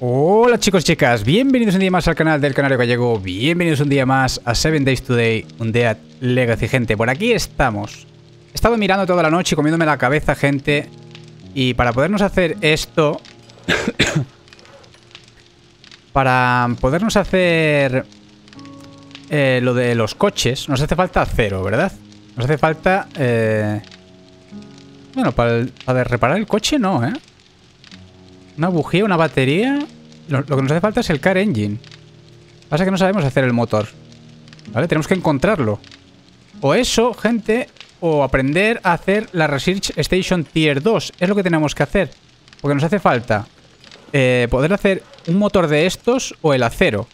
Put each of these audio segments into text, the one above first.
Hola chicos y chicas, bienvenidos un día más al canal del Canario Gallego, bienvenidos un día más a 7 Days Today, un día legacy, gente, por aquí estamos. He estado mirando toda la noche y comiéndome la cabeza, gente, y para podernos hacer esto... para podernos hacer eh, lo de los coches, nos hace falta cero, ¿verdad? Nos hace falta... Eh, bueno, para, para reparar el coche no, ¿eh? Una bujía, una batería. Lo, que nos hace falta es el car engine. Pasa que no sabemos hacer el motor. ¿Vale? Tenemos que encontrarlo. O eso, gente, o aprender a hacer la Research Station Tier 2. Es lo que tenemos que hacer. Porque nos hace falta eh, poder hacer un motor de estos o el acero.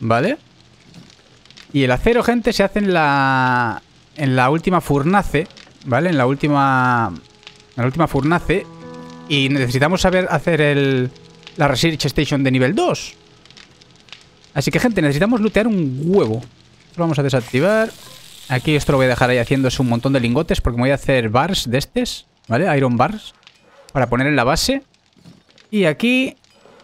¿Vale? Y el acero, gente, se hace en la, en la última furnace. ¿Vale? En la última... En la última furnace y necesitamos saber hacer el, la Research Station de nivel 2. Así que, gente, necesitamos lootear un huevo. Lo vamos a desactivar. Aquí esto lo voy a dejar ahí haciéndose un montón de lingotes porque me voy a hacer bars de estos, ¿vale? Iron bars para poner en la base. Y aquí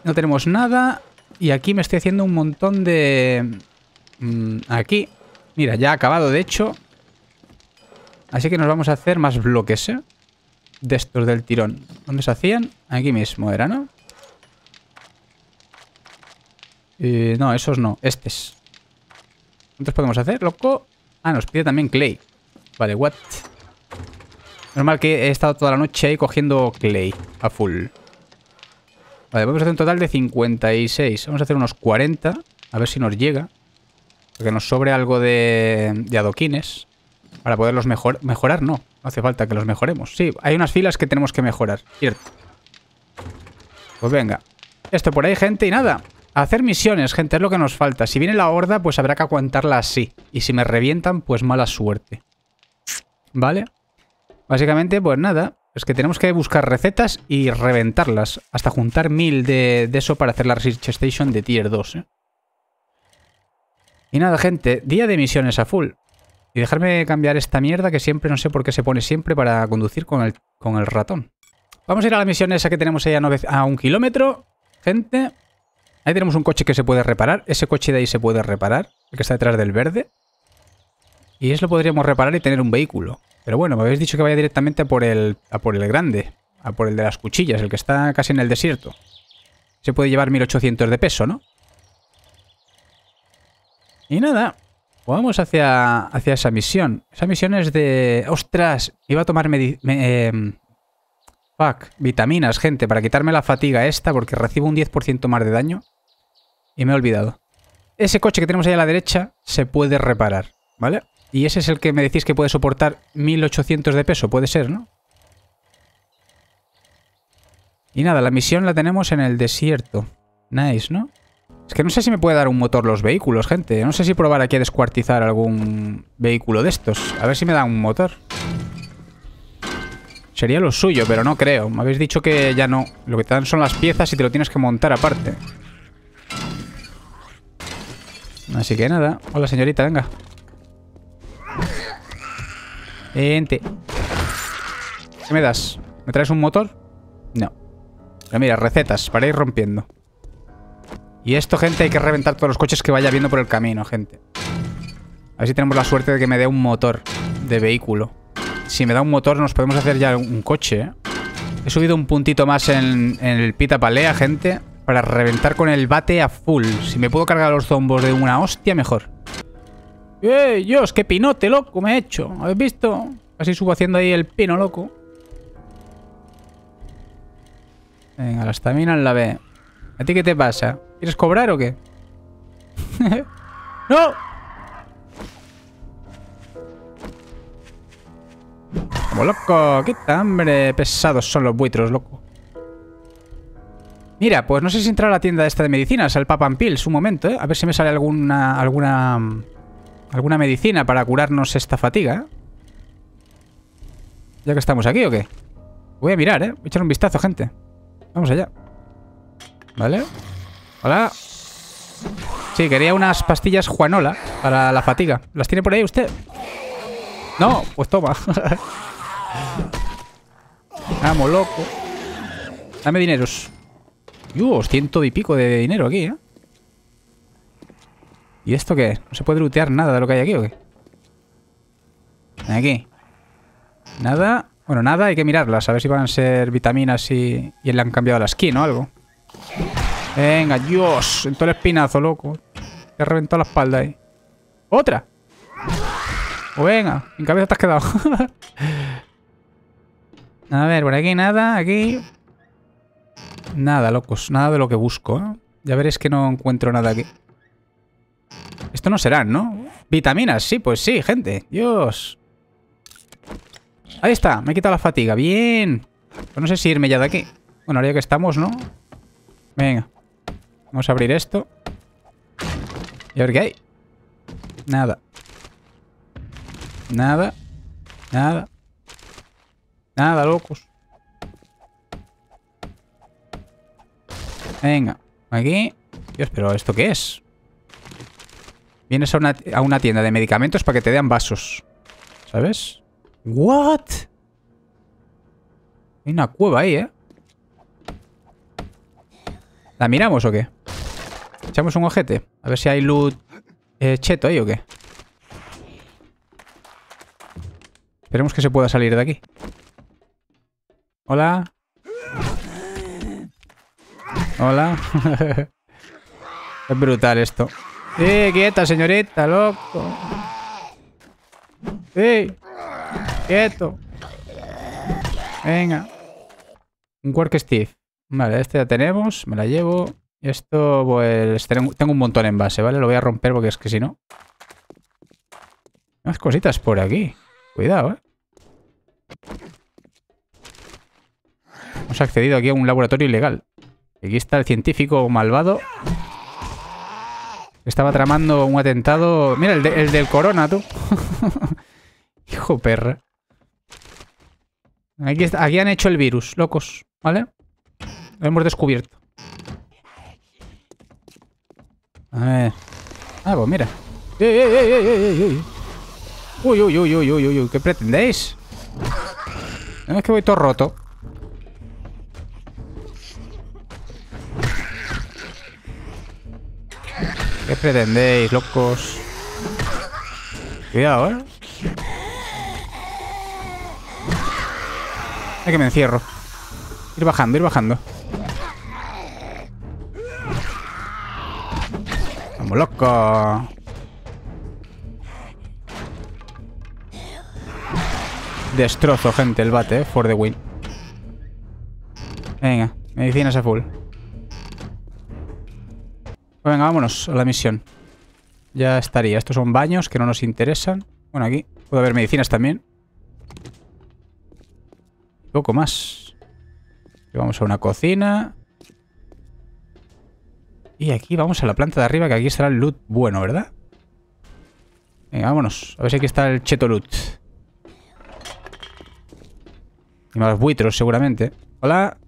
no tenemos nada. Y aquí me estoy haciendo un montón de... Mm, aquí. Mira, ya ha acabado, de hecho. Así que nos vamos a hacer más bloques, ¿eh? de estos del tirón. ¿Dónde se hacían? Aquí mismo era, ¿no? no, esos no. Estos ¿Cuántos podemos hacer, loco? Ah, nos pide también clay. Vale, what? Normal que he estado toda la noche ahí cogiendo clay a full. Vale, vamos a hacer un total de 56. Vamos a hacer unos 40. A ver si nos llega. Que nos sobre algo de, de adoquines. Para poderlos mejor, mejorar, no hace falta que los mejoremos. Sí, hay unas filas que tenemos que mejorar, cierto. Pues venga. Esto por ahí, gente, y nada. Hacer misiones, gente, es lo que nos falta. Si viene la horda, pues habrá que aguantarla así. Y si me revientan, pues mala suerte. ¿Vale? Básicamente, pues nada. Es que tenemos que buscar recetas y reventarlas. Hasta juntar mil de, eso para hacer la Research Station de Tier 2. ¿eh? Y nada, gente. Día de misiones a full. Y dejarme cambiar esta mierda que siempre no sé por qué se pone siempre para conducir con el, ratón. Vamos a ir a la misión esa que tenemos ahí a, un kilómetro. Gente. Ahí tenemos un coche que se puede reparar. Ese coche de ahí se puede reparar. El que está detrás del verde. Y eso lo podríamos reparar y tener un vehículo. Pero bueno, me habéis dicho que vaya directamente por el, a por el grande. A por el de las cuchillas, el que está casi en el desierto. Se puede llevar 1800 de peso, ¿no? Y nada, vamos hacia, hacia esa misión. Esa misión es de... ¡Ostras! Iba a tomar... Em, fuck. Vitaminas, gente, para quitarme la fatiga esta, porque recibo un 10% más de daño. Y me he olvidado. Ese coche que tenemos ahí a la derecha se puede reparar, ¿vale? Y ese es el que me decís que puede soportar 1800 de peso, puede ser, ¿no? Y nada, la misión la tenemos en el desierto. Nice, ¿no? Es que no sé si me puede dar un motor los vehículos, gente. No sé si probar aquí a descuartizar algún vehículo de estos. A ver si me da un motor. Sería lo suyo, pero no creo. Me habéis dicho que ya no. Lo que te dan son las piezas y te lo tienes que montar aparte. Así que nada. Hola, señorita, venga. Gente. ¿Qué me das? ¿Me traes un motor? No. mira, recetas para ir rompiendo. Y esto, gente, hay que reventar todos los coches que vaya viendo por el camino, gente. A ver si tenemos la suerte de que me dé un motor de vehículo. Si me da un motor nos podemos hacer ya un coche, ¿eh? He subido un puntito más en, el pita palea, gente. Para reventar con el bate a full. Si me puedo cargar los zombos de una hostia, mejor. ¡Eh, Dios! ¡Qué pinote, loco! Me he hecho. ¿Habéis visto? Así subo haciendo ahí el pino, loco. Venga, la estamina en la B. ¿A ti qué te pasa? ¿Quieres cobrar o qué? ¡No! Como loco, qué hambre. Pesados son los buitros, loco. Mira, pues no sé si entrar a la tienda esta de medicinas, al Papan Pills, un momento, ¿eh? A ver si me sale alguna, alguna, alguna medicina para curarnos esta fatiga, eh. Ya que estamos aquí, ¿o qué? Voy a mirar, ¿eh? Voy a echar un vistazo, gente. Vamos allá. ¿Vale? Hola. Sí, quería unas pastillas Juanola para la fatiga. ¿Las tiene por ahí usted? No, pues toma. Vamos, loco. Dame dineros. Dios, ciento y pico de dinero aquí, ¿eh? ¿Y esto qué? ¿No se puede lootear nada de lo que hay aquí o qué? Aquí. Nada. Bueno, nada, hay que mirarlas. A ver si van a ser vitaminas y, y le han cambiado la skin o algo. Venga, Dios. En todo el espinazo, loco. Te ha reventado la espalda ahí. ¡Otra! O venga, en cabeza te has quedado. A ver, por aquí nada, aquí... Nada, locos. Nada de lo que busco, Ya veréis que no encuentro nada aquí. Esto no será, ¿no? Vitaminas, sí, pues sí, gente. Dios. Ahí está, me he quitado la fatiga. Bien. Pues no sé si irme ya de aquí. Bueno, ahora ya que estamos, ¿no? Venga. Vamos a abrir esto. Y a ver qué hay. Nada. Nada. Nada. Nada, locos. Venga. Aquí. Dios, pero ¿esto qué es? Vienes a una, a una tienda de medicamentos para que te den vasos. ¿Sabes? ¿What? Hay una cueva ahí, ¿eh? ¿La miramos o qué? Echamos un ojete. A ver si hay loot eh, cheto ahí o qué. Esperemos que se pueda salir de aquí. Hola. Hola. es brutal esto. Sí, quieta, señorita, loco! Sí. ¡Quieto! Venga. Un Quark Steve. Vale, este ya tenemos. Me la llevo. Esto, pues, tengo un montón en base, ¿vale? Lo voy a romper porque es que si no... Unas cositas por aquí. Cuidado, ¿eh? Hemos accedido aquí a un laboratorio ilegal. Aquí está el científico malvado. Estaba tramando un atentado... Mira, el, del corona, tú. Hijo perra. Aquí, aquí han hecho el virus, locos, ¿vale? Lo hemos descubierto. A ver. Ah, pues mira. ¡Ey, ey, ey, ey, ey, ey! Uy, uy, uy, uy, uy, uy, ¿qué pretendéis? No, es que voy todo roto. ¿Qué pretendéis, locos? Cuidado, ¿eh? Es que me encierro. Ir bajando, ir bajando. ¡Loco! Destrozo, gente, el bate, ¿eh? for the win. Venga, medicinas a full. Pues venga, vámonos a la misión. Ya estaría. Estos son baños que no nos interesan. Bueno, aquí puede haber medicinas también. Poco más. Vamos a una cocina. Y aquí vamos a la planta de arriba, que aquí estará el loot bueno, ¿verdad? Venga, vámonos. A ver si aquí está el cheto loot. Y más buitros, seguramente. Hola.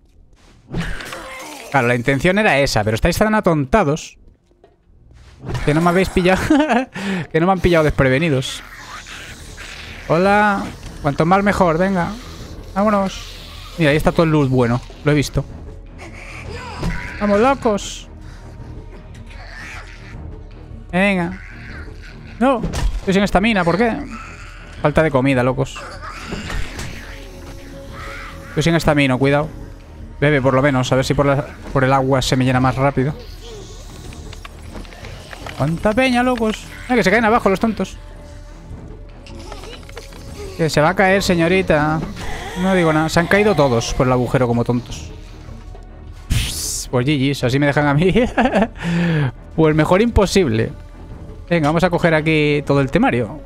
Claro, la intención era esa, pero estáis tan atontados que no me habéis pillado. que no me han pillado desprevenidos. Hola. Cuanto más mejor, venga. Vámonos. Mira, ahí está todo el loot bueno. Lo he visto. Vamos, locos. Venga. No, estoy sin estamina, ¿por qué? Falta de comida, locos. Estoy sin estamina, cuidado. Bebe, por lo menos, a ver si por, el agua se me llena más rápido. ¿Cuánta peña, locos? que se caen abajo los tontos. Que se va a caer, señorita. No digo nada. Se han caído todos por el agujero como tontos. Pues GG, así me dejan a mí. pues mejor imposible. Venga, vamos a coger aquí todo el temario.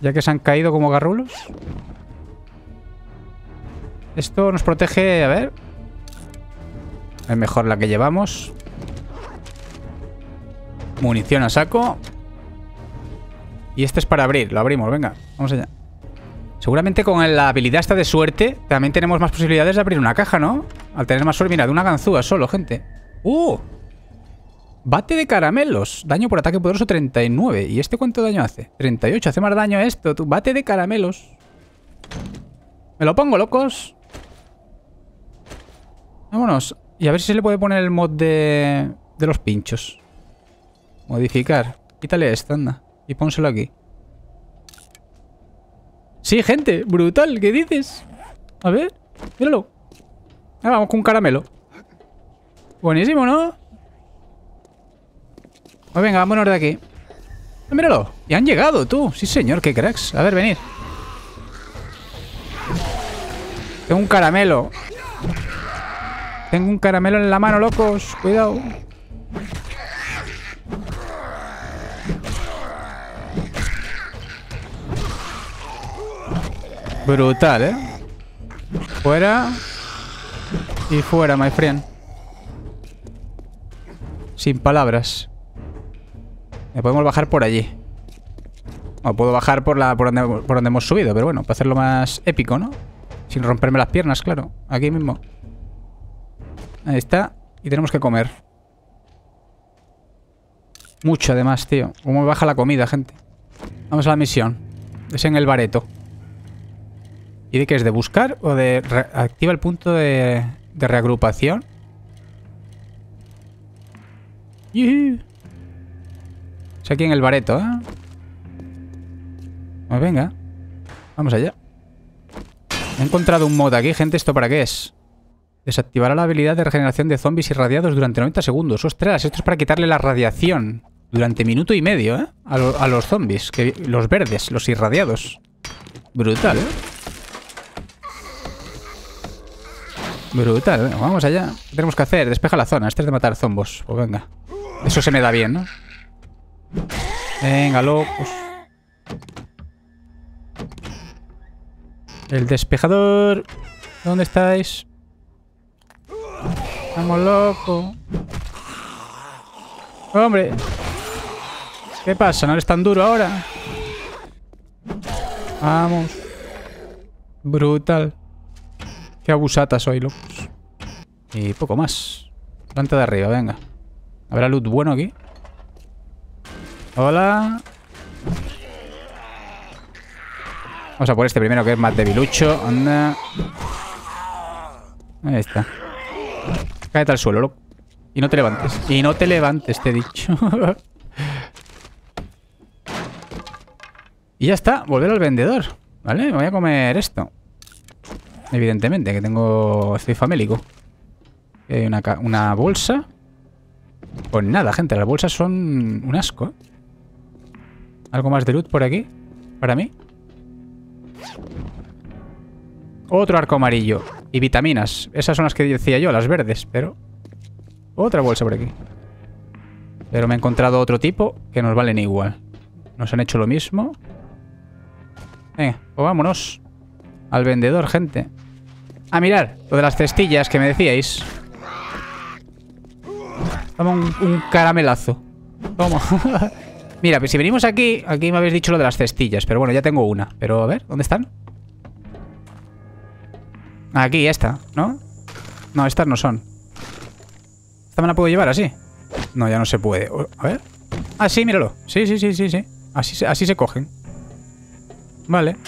Ya que se han caído como garrulos. Esto nos protege, a ver. Es mejor la que llevamos. Munición a saco. Y este es para abrir, lo abrimos, venga, vamos allá. Seguramente con la habilidad esta de suerte también tenemos más posibilidades de abrir una caja, ¿no? Al tener más suerte, mira, de una ganzúa solo, gente. ¡Uh! Bate de caramelos. Daño por ataque poderoso 39. ¿Y este cuánto daño hace? 38. Hace más daño esto. Bate de caramelos. Me lo pongo, locos. Vámonos. Y a ver si se le puede poner el mod de, de los pinchos. Modificar. Quítale esto, anda. Y pónselo aquí. Sí, gente. Brutal. ¿Qué dices? A ver. Míralo. Ahora vamos con un caramelo. Buenísimo, ¿no? Pues venga, vámonos de aquí. Ah, míralo. Ya han llegado, tú. Sí, señor, qué cracks. A ver, venir. Tengo un caramelo. Tengo un caramelo en la mano, locos. Cuidado. Brutal, ¿eh? Fuera. Y fuera, my friend. Sin palabras podemos bajar por allí. O puedo bajar por, la, por, donde, por donde hemos subido, pero bueno, para hacerlo más épico, ¿no? Sin romperme las piernas, claro. Aquí mismo. Ahí está. Y tenemos que comer. Mucho, además, tío. Como me baja la comida, gente? Vamos a la misión. Es en el bareto. ¿Y de qué es? ¿De buscar o de... Activa el punto de, de reagrupación? ¡Yuhu! aquí en el bareto, ¿eh? Pues venga. Vamos allá. He encontrado un mod aquí, gente. ¿Esto para qué es? Desactivará la habilidad de regeneración de zombies irradiados durante 90 segundos. ¡Ostras! Esto es para quitarle la radiación durante minuto y medio, ¿eh? A, los zombies. Que, los verdes, los irradiados. Brutal, ¿eh? Brutal. Vamos allá. ¿Qué tenemos que hacer? Despeja la zona. Este es de matar zombos. Pues venga. Eso se me da bien, ¿no? Venga, locos. El despejador. ¿Dónde estáis? Vamos, loco. Hombre. ¿Qué pasa? ¿No eres tan duro ahora? Vamos. Brutal. Qué abusata soy, locos. Y poco más. Planta de arriba, venga. ¿Habrá luz bueno aquí? Hola. Vamos a por este primero que es más debilucho. Anda. Ahí está. Cállate al suelo, Y no te levantes. Y no te levantes, te he dicho. y ya está. Volver al vendedor. ¿Vale? Me voy a comer esto. Evidentemente, que tengo... Estoy famélico. Hay una, una bolsa. Pues nada, gente. Las bolsas son un asco, ¿eh? ¿Algo más de loot por aquí? ¿Para mí? Otro arco amarillo. Y vitaminas. Esas son las que decía yo, las verdes, pero... Otra bolsa por aquí. Pero me he encontrado otro tipo que nos valen igual. Nos han hecho lo mismo. Venga, eh, pues vámonos. Al vendedor, gente. Ah, mirar, lo de las cestillas que me decíais. Toma un, un caramelazo. Toma. Mira, si venimos aquí, aquí me habéis dicho lo de las cestillas, pero bueno, ya tengo una. Pero a ver, ¿dónde están? Aquí, esta, ¿no? No, estas no son. ¿Esta me la puedo llevar así? No, ya no se puede. A ver. Ah, sí, míralo. Sí, sí, sí, sí, sí. Así, así se cogen. Vale.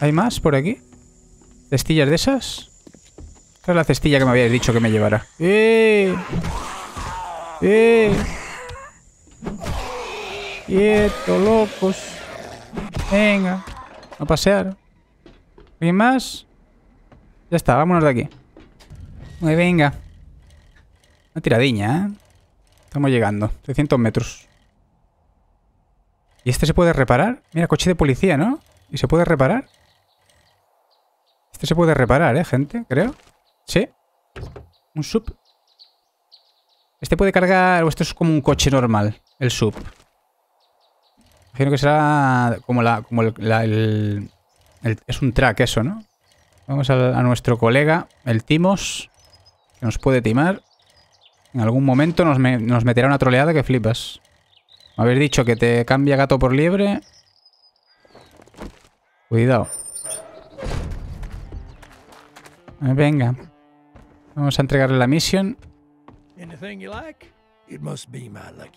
¿Hay más por aquí? ¿Cestillas de esas? Esta es la cestilla que me habéis dicho que me llevara. ¡Eh! ¡Eh! Quieto, locos. Venga. A pasear. ¿Y más? Ya está, vámonos de aquí. Muy venga. Una tiradiña, ¿eh? Estamos llegando. 300 metros. ¿Y este se puede reparar? Mira, coche de policía, ¿no? ¿Y se puede reparar? Este se puede reparar, ¿eh, gente? Creo. Sí. Un sub. Este puede cargar... O esto es como un coche normal, el sub. Imagino que será como la... Como el, es un track eso, ¿no? Vamos a, nuestro colega, el Timos, que nos puede timar. En algún momento nos, meterá una troleada que flipas. haber habéis dicho que te cambia gato por liebre. Cuidado. Venga. Vamos a entregarle la misión.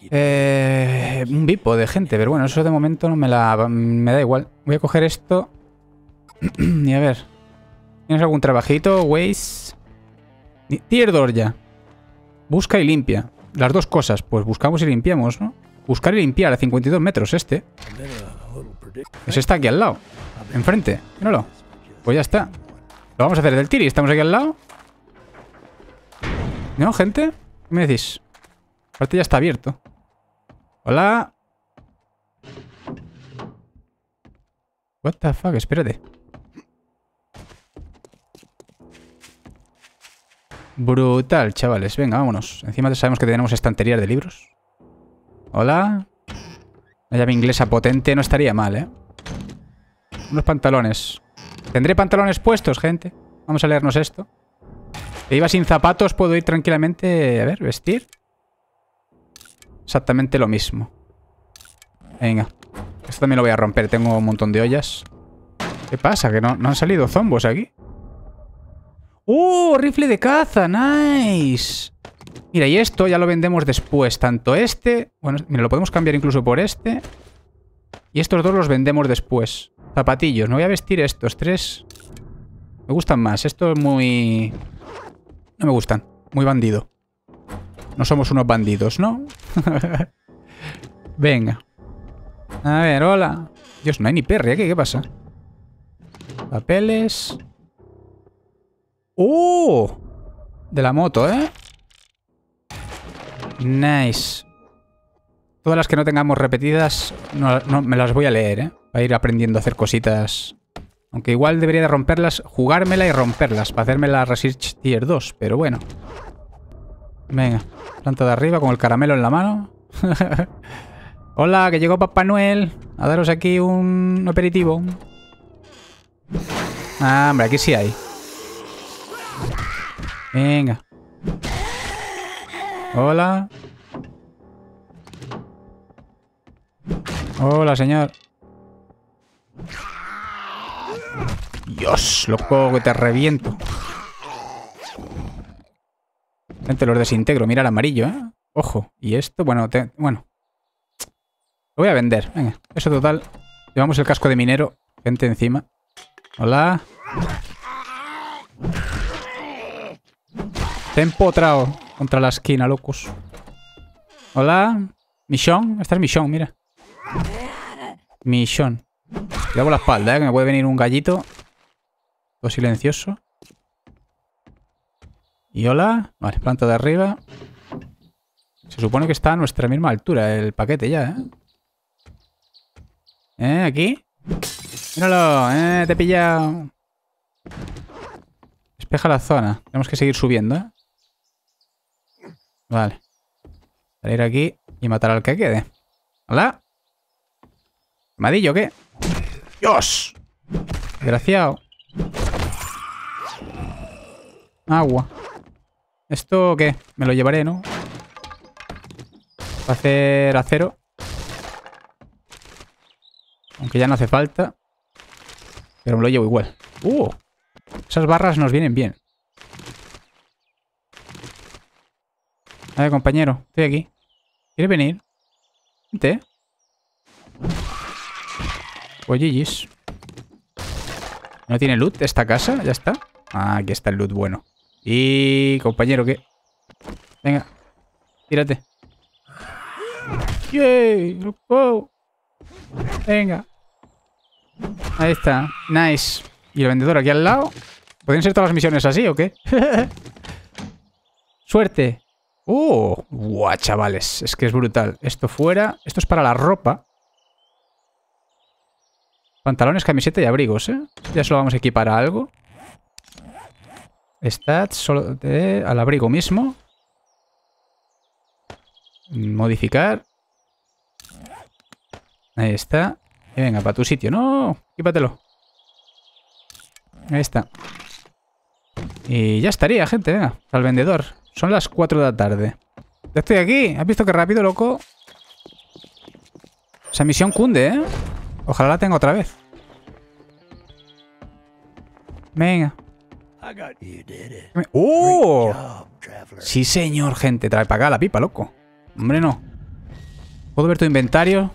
Eh, un bipo de gente, pero bueno, eso de momento no me la me da igual. Voy a coger esto y a ver. ¿Tienes algún trabajito, Waze? Tier ya. Busca y limpia. Las dos cosas. Pues buscamos y limpiamos, ¿no? Buscar y limpiar a 52 metros este. Pues está aquí al lado. Enfrente. Míralo. Pues ya está. Lo vamos a hacer del tiri. Estamos aquí al lado. ¿No, gente? ¿Qué me decís? Aparte ya está abierto. Hola. What the fuck, espérate. Brutal, chavales. Venga, vámonos. Encima sabemos que tenemos estanterías de libros. Hola. Una llave inglesa potente no estaría mal, ¿eh? Unos pantalones. ¿Tendré pantalones puestos, gente? Vamos a leernos esto. Si iba sin zapatos, puedo ir tranquilamente... A ver, vestir exactamente lo mismo. Venga. Esto también lo voy a romper. Tengo un montón de ollas. ¿Qué pasa? ¿Que no, no han salido zombos aquí? ¡Uh! Rifle de caza. ¡Nice! Mira, y esto ya lo vendemos después. Tanto este... Bueno, mira, lo podemos cambiar incluso por este. Y estos dos los vendemos después. Zapatillos. No voy a vestir estos tres. Me gustan más. Esto es muy... No me gustan. Muy bandido. No somos unos bandidos, ¿no? Venga. A ver, hola. Dios, no hay ni perry aquí, ¿qué pasa? Papeles. ¡Oh! De la moto, ¿eh? Nice. Todas las que no tengamos repetidas, no, me las voy a leer, ¿eh? Para ir aprendiendo a hacer cositas. Aunque igual debería de romperlas, jugármela y romperlas, para hacerme la Research Tier 2, pero bueno. Venga, planta de arriba con el caramelo en la mano. Hola, que llegó Papá Noel a daros aquí un aperitivo. Ah, hombre, aquí sí hay. Venga. Hola. Hola, señor. Dios, loco, que te reviento. Gente, los desintegro. Mira el amarillo, ¿eh? Ojo. Y esto, bueno, te... bueno. Lo voy a vender. Venga, eso total. Llevamos el casco de minero. Gente encima. Hola. Te trao contra la esquina, locos. Hola. Michon. Esta es Michon, mira. Michon. Cuidado la espalda, ¿eh? que me puede venir un gallito. Todo silencioso. ¿Y hola? Vale, planta de arriba. Se supone que está a nuestra misma altura el paquete ya, ¿eh? ¿Eh? ¿Aquí? Míralo, eh, te he pillado. Despeja la zona. Tenemos que seguir subiendo, ¿eh? Vale. Salir aquí y matar al que quede. ¿Hola? ¿Madillo qué? ¡Dios! Desgraciado. Agua. ¿Esto qué? Me lo llevaré, ¿no? a hacer acero. Aunque ya no hace falta. Pero me lo llevo igual. ¡Uh! Esas barras nos vienen bien. A ver, compañero. Estoy aquí. ¿Quieres venir? Vente. Oye, ¿No tiene loot esta casa? ¿Ya está? Ah, aquí está el loot bueno. Y compañero, ¿qué? Venga, tírate. ¡Yay! ¡Wow! Venga. Ahí está. Nice. Y el vendedor aquí al lado. ¿Pueden ser todas las misiones así o qué? Suerte. ¡Oh! ¡Guau, chavales! Es que es brutal. Esto fuera. Esto es para la ropa. Pantalones, camiseta y abrigos, ¿eh? Ya solo vamos a equipar algo. Stats solo al abrigo mismo. Modificar. Ahí está. venga, para tu sitio. ¡No! quípatelo Ahí está. Y ya estaría, gente. Venga, al vendedor. Son las 4 de la tarde. Ya estoy aquí. ¿Has visto qué rápido, loco? Esa misión cunde, ¿eh? Ojalá la tenga otra vez. Venga. ¡Oh! Sí, señor, gente. Trae para acá la pipa, loco. Hombre, no. ¿Puedo ver tu inventario?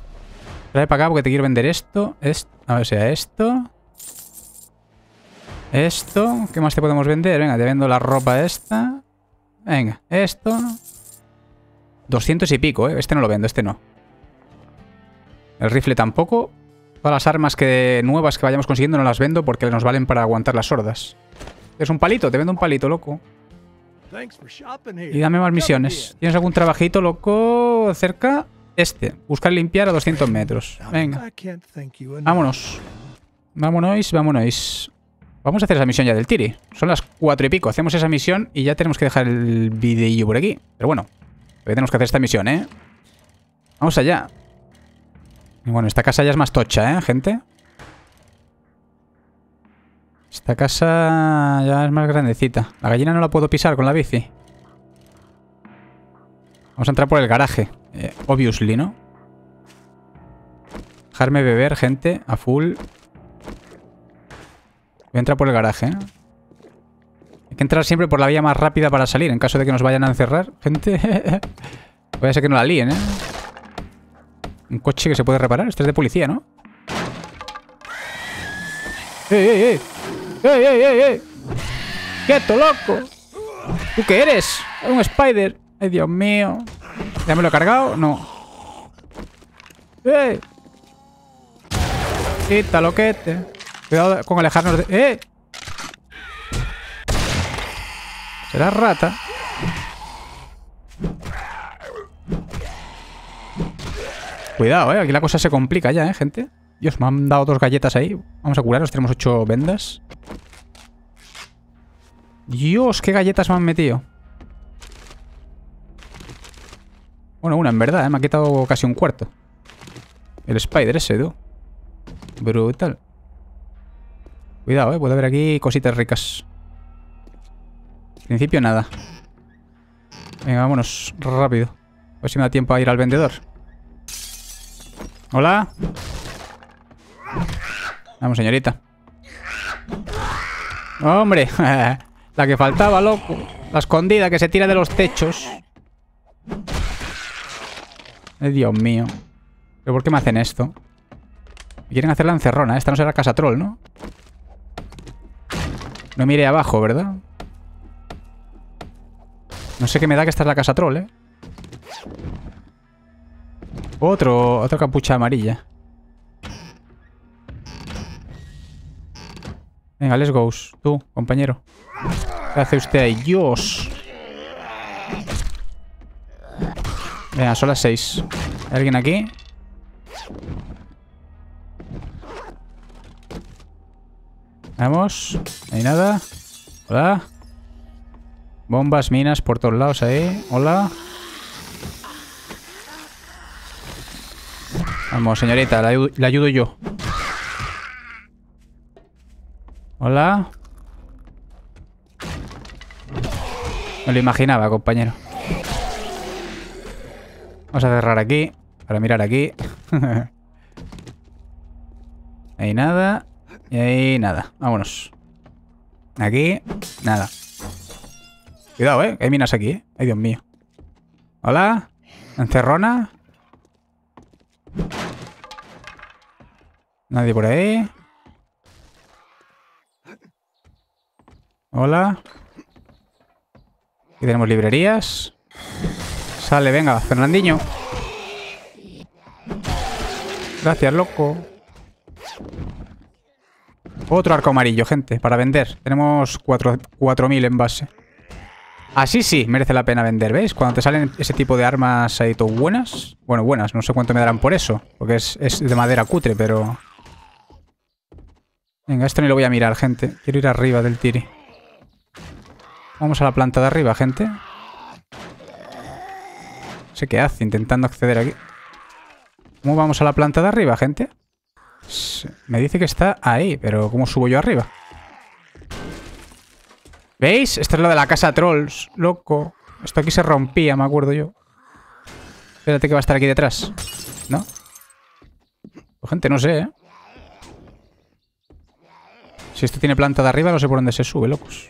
Trae para acá porque te quiero vender esto. a ver, si sea, esto. Esto. ¿Qué más te podemos vender? Venga, te vendo la ropa esta. Venga, esto. 200 y pico, ¿eh? Este no lo vendo, este no. El rifle tampoco. Todas las armas que nuevas que vayamos consiguiendo no las vendo porque nos valen para aguantar las sordas. Es un palito, te vendo un palito, loco. Y dame más misiones. ¿Tienes algún trabajito, loco, cerca? Este. Buscar limpiar a 200 metros. Venga. Vámonos. Vámonos, vámonos. Vamos a hacer esa misión ya del Tiri. Son las cuatro y pico. Hacemos esa misión y ya tenemos que dejar el videillo por aquí. Pero bueno, tenemos que hacer esta misión, ¿eh? Vamos allá. Y bueno, esta casa ya es más tocha, ¿eh, gente? Esta casa ya es más grandecita. La gallina no la puedo pisar con la bici. Vamos a entrar por el garaje. Eh, obviously, ¿no? Dejarme beber, gente, a full. Voy a entrar por el garaje. ¿eh? Hay que entrar siempre por la vía más rápida para salir, en caso de que nos vayan a encerrar. Gente, voy a ser que no la líen, ¿eh? Un coche que se puede reparar. Este es de policía, ¿no? ¡Eh, eh, eh! ¡Ey, ey, ey, ey! ¡Quieto, loco! ¿Tú qué eres? Un spider. ¡Ay, Dios mío! ¿Ya me lo he cargado? No. ¡Ey! Quita, loquete. Cuidado con alejarnos de... ¡Eh! Será rata. Cuidado, eh. Aquí la cosa se complica ya, eh, gente. Dios, me han dado dos galletas ahí. Vamos a curarnos. Tenemos ocho vendas. Dios, qué galletas me han metido. Bueno, una en verdad, ¿eh? me ha quitado casi un cuarto. El Spider ese, tú. Brutal. Cuidado, ¿eh? Puede haber aquí cositas ricas. principio nada. Venga, vámonos rápido. A ver si me da tiempo a ir al vendedor. Hola. Vamos, señorita. ¡Hombre! La que faltaba, loco. La escondida que se tira de los techos. Dios mío. ¿Pero por qué me hacen esto? quieren hacer la encerrona. Esta no será casa troll, ¿no? No mire abajo, ¿verdad? No sé qué me da que esta es la casa troll, ¿eh? Otro, otra capucha amarilla. Venga, let's go. Tú, compañero. ¿Qué hace usted ahí? ¡Dios! Venga, son las seis. ¿Hay alguien aquí? Vamos. No hay nada. Hola. Bombas, minas por todos lados ahí. Hola. Vamos, señorita, la, la ayudo yo. Hola. No lo imaginaba, compañero. Vamos a cerrar aquí. Para mirar aquí. ahí nada. Y ahí nada. Vámonos. Aquí, nada. Cuidado, eh. Hay minas aquí, eh. Ay, Dios mío. Hola. Encerrona. Nadie por ahí. Hola tenemos librerías. Sale, venga, Fernandinho. Gracias, loco. Otro arco amarillo, gente, para vender. Tenemos 4.000 en base. Así ah, sí, merece la pena vender, ¿veis? Cuando te salen ese tipo de armas ahí todo buenas. Bueno, buenas, no sé cuánto me darán por eso. Porque es, es de madera cutre, pero... Venga, esto ni lo voy a mirar, gente. Quiero ir arriba del tiri. Vamos a la planta de arriba, gente. No sé qué hace intentando acceder aquí. ¿Cómo vamos a la planta de arriba, gente? Me dice que está ahí, pero ¿cómo subo yo arriba? ¿Veis? Esto es la de la casa trolls, loco. Esto aquí se rompía, me acuerdo yo. Espérate que va a estar aquí detrás. ¿No? Pues gente, no sé, ¿eh? Si esto tiene planta de arriba, no sé por dónde se sube, locos.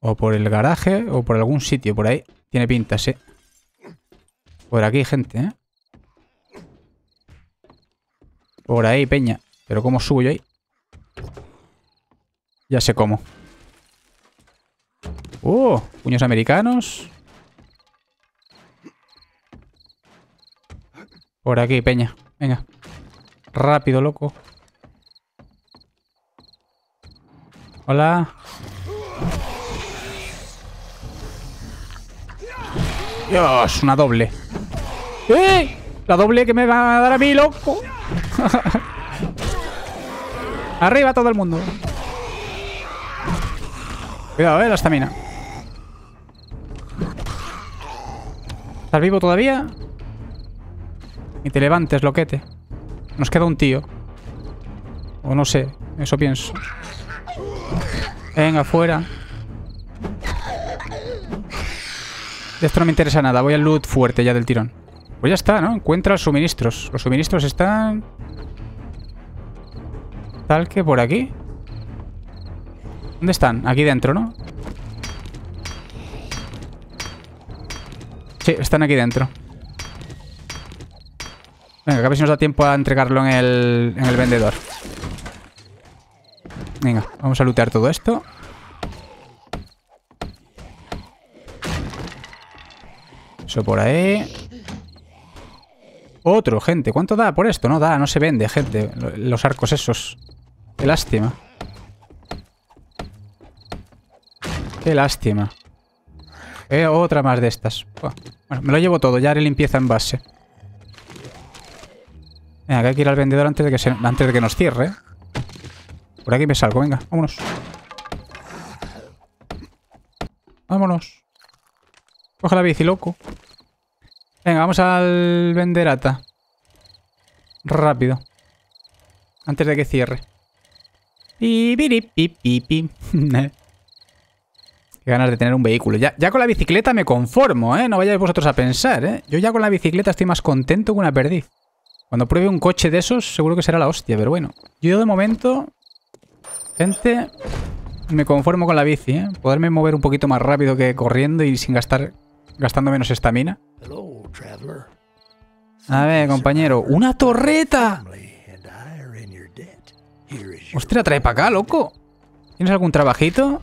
O por el garaje o por algún sitio por ahí. Tiene pinta, sí Por aquí gente, ¿eh? Por ahí, peña. Pero ¿cómo subo yo ahí? Ya sé cómo. ¡Oh! Puños americanos. Por aquí, peña. Venga. Rápido, loco. Hola. Dios, una doble. ¡Eh! La doble que me va a dar a mí, loco. Arriba todo el mundo. Cuidado, eh, la estamina. ¿Estás vivo todavía? Y te levantes, loquete. Nos queda un tío. O no sé, eso pienso. Venga, afuera. esto no me interesa nada. Voy al loot fuerte ya del tirón. Pues ya está, ¿no? Encuentra suministros. Los suministros están... Tal que por aquí. ¿Dónde están? Aquí dentro, ¿no? Sí, están aquí dentro. Venga, a ver si nos da tiempo a entregarlo en el, en el vendedor. Venga, vamos a lootear todo esto. por ahí. Otro, gente. ¿Cuánto da por esto? No da, no se vende, gente. Los arcos esos. Qué lástima. Qué lástima. Eh, otra más de estas. Bueno, me lo llevo todo. Ya haré limpieza en base. Venga, que hay que ir al vendedor antes de que, antes de que nos cierre. Eh. Por aquí me salgo. Venga, vámonos. Vámonos. Coge la bici, loco. Venga, vamos al venderata. Rápido. Antes de que cierre. Y Qué ganas de tener un vehículo. Ya, ya, con la bicicleta me conformo, ¿eh? No vayáis vosotros a pensar, ¿eh? Yo ya con la bicicleta estoy más contento que una perdiz. Cuando pruebe un coche de esos, seguro que será la hostia, pero bueno. Yo de momento, gente, me conformo con la bici, ¿eh? Poderme mover un poquito más rápido que corriendo y sin gastar, gastando menos estamina. Hello. A ver, compañero, ¡una torreta! ¡Ostras, trae para acá, loco! ¿Tienes algún trabajito?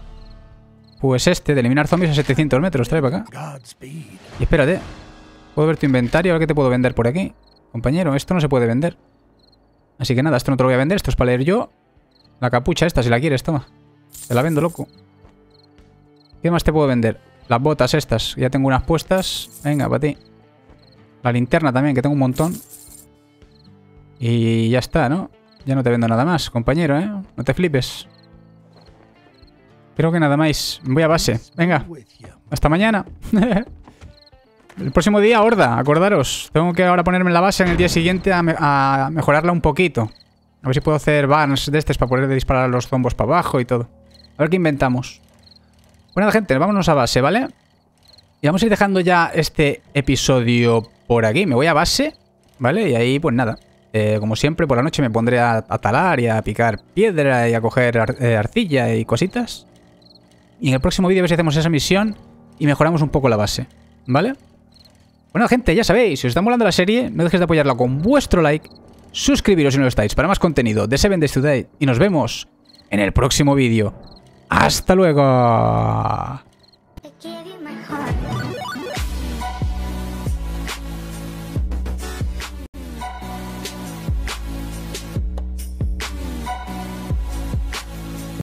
Pues este, de eliminar zombies a 700 metros, trae para acá. Y espérate, puedo ver tu inventario, a ver qué te puedo vender por aquí. Compañero, esto no se puede vender. Así que nada, esto no te lo voy a vender, esto es para leer yo. La capucha esta, si la quieres, toma. Te la vendo, loco. ¿Qué más te puedo vender? Las botas estas, ya tengo unas puestas. Venga, para ti. La linterna también, que tengo un montón. Y ya está, ¿no? Ya no te vendo nada más, compañero, ¿eh? No te flipes. Creo que nada más. Voy a base. Venga. Hasta mañana. El próximo día, horda, acordaros. Tengo que ahora ponerme en la base en el día siguiente a, mejorarla un poquito. A ver si puedo hacer bans de estos para poder disparar los zombos para abajo y todo. A ver qué inventamos. Bueno, gente, vámonos a base, ¿vale? Y vamos a ir dejando ya este episodio por aquí. Me voy a base, ¿vale? Y ahí, pues nada. Eh, como siempre, por la noche me pondré a, talar y a picar piedra y a coger eh, arcilla y cositas. Y en el próximo vídeo a ver si hacemos esa misión y mejoramos un poco la base, ¿vale? Bueno, gente, ya sabéis, si os está molando la serie, no dejéis de apoyarla con vuestro like, suscribiros si no lo estáis para más contenido de Seven Days Today y nos vemos en el próximo vídeo. ¡Hasta luego!